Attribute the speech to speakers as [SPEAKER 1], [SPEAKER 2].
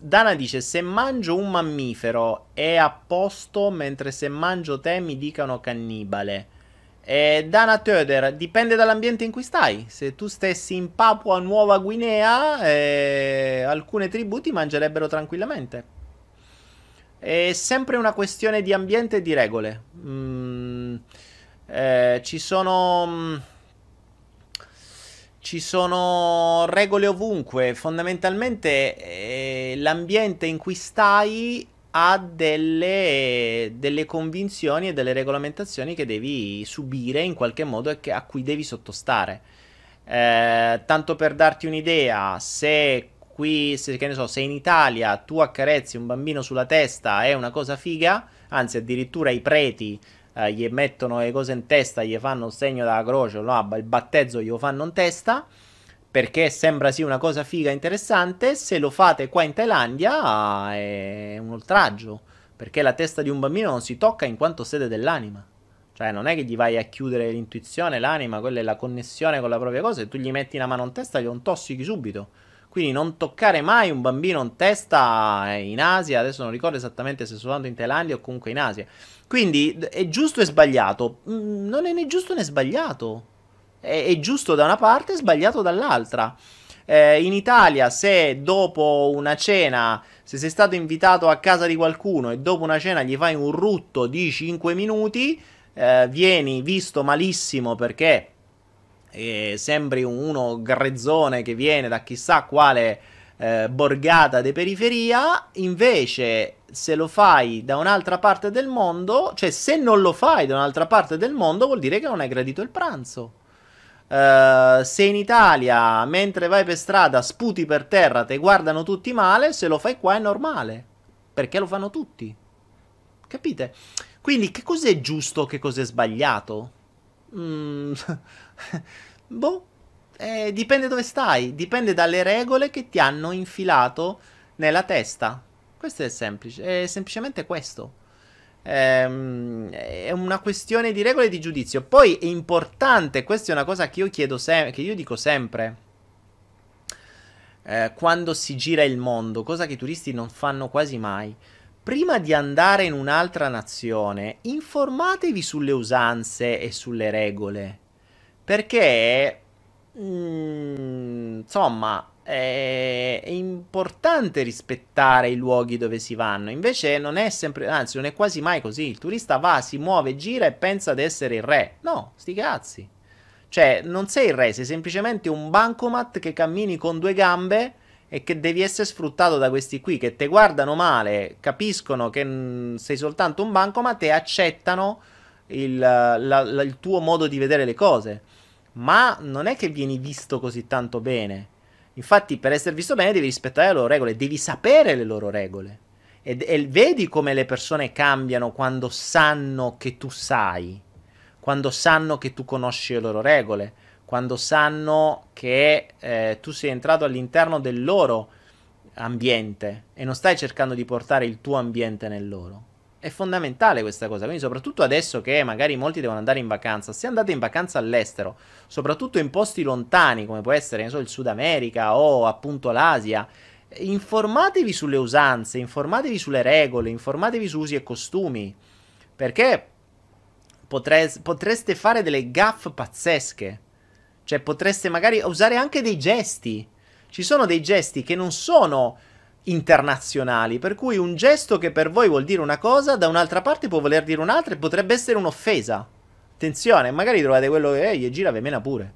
[SPEAKER 1] Dana dice: Se mangio un mammifero è a posto, mentre se mangio te mi dicono cannibale. E Dana Töder, dipende dall'ambiente in cui stai. Se tu stessi in Papua Nuova Guinea, eh, alcune tribù ti mangerebbero tranquillamente. È sempre una questione di ambiente e di regole. Mm, eh, ci sono. Mm, ci sono regole ovunque. Fondamentalmente. Eh, l'ambiente in cui stai ha delle, delle, convinzioni e delle regolamentazioni che devi subire in qualche modo e che, a cui devi sottostare. Eh, tanto per darti un'idea, se qui, se, che ne so, se in Italia tu accarezzi un bambino sulla testa è una cosa figa, anzi addirittura i preti eh, gli mettono le cose in testa, gli fanno il segno della croce, no, il battezzo glielo fanno in testa, perché sembra sì una cosa figa interessante, se lo fate qua in Thailandia eh, è un oltraggio, perché la testa di un bambino non si tocca in quanto sede dell'anima. Cioè non è che gli vai a chiudere l'intuizione, l'anima, quella è la connessione con la propria cosa, e tu gli metti una mano in testa glielo intossichi subito. Quindi non toccare mai un bambino in testa eh, in Asia, adesso non ricordo esattamente se soltanto in Thailandia o comunque in Asia. Quindi è giusto e sbagliato. Mm, non è né giusto né sbagliato è, è giusto da una parte e sbagliato dall'altra. Eh, in Italia, se dopo una cena, se sei stato invitato a casa di qualcuno e dopo una cena gli fai un rutto di 5 minuti, eh, vieni visto malissimo perché eh, sembri uno grezzone che viene da chissà quale eh, borgata de periferia, invece se lo fai da un'altra parte del mondo, cioè se non lo fai da un'altra parte del mondo vuol dire che non hai gradito il pranzo. Uh, se in Italia, mentre vai per strada, sputi per terra, te guardano tutti male, se lo fai qua è normale. Perché lo fanno tutti. Capite? Quindi che cos'è giusto, che cos'è sbagliato? Mm, boh, eh, dipende dove stai, dipende dalle regole che ti hanno infilato nella testa. Questo è semplice, è semplicemente questo. Ehm, è una questione di regole e di giudizio. Poi è importante, questa è una cosa che io chiedo sempre, che io dico sempre. Eh, quando si gira il mondo, cosa che i turisti non fanno quasi mai. Prima di andare in un'altra nazione, informatevi sulle usanze e sulle regole. Perché, mh, mm, insomma, è, è importante rispettare i luoghi dove si vanno. Invece non è sempre, anzi, non è quasi mai così. Il turista va, si muove, gira e pensa di essere il re. No, sti cazzi. Cioè, non sei il re, sei semplicemente un bancomat che cammini con due gambe e che devi essere sfruttato da questi qui che te guardano male, capiscono che mm, sei soltanto un bancomat e accettano il, la, la, il tuo modo di vedere le cose. Ma non è che vieni visto così tanto bene. Infatti, per essere visto bene, devi rispettare le loro regole, devi sapere le loro regole. E, e vedi come le persone cambiano quando sanno che tu sai, quando sanno che tu conosci le loro regole, quando sanno che eh, tu sei entrato all'interno del loro ambiente e non stai cercando di portare il tuo ambiente nel loro. È fondamentale questa cosa, quindi soprattutto adesso che magari molti devono andare in vacanza, se andate in vacanza all'estero, soprattutto in posti lontani come può essere so, il Sud America o appunto l'Asia, informatevi sulle usanze, informatevi sulle regole, informatevi su usi e costumi, perché potres- potreste fare delle gaffe pazzesche, cioè potreste magari usare anche dei gesti, ci sono dei gesti che non sono internazionali, per cui un gesto che per voi vuol dire una cosa, da un'altra parte può voler dire un'altra e potrebbe essere un'offesa. Attenzione, magari trovate quello che è gli gira ve mena pure.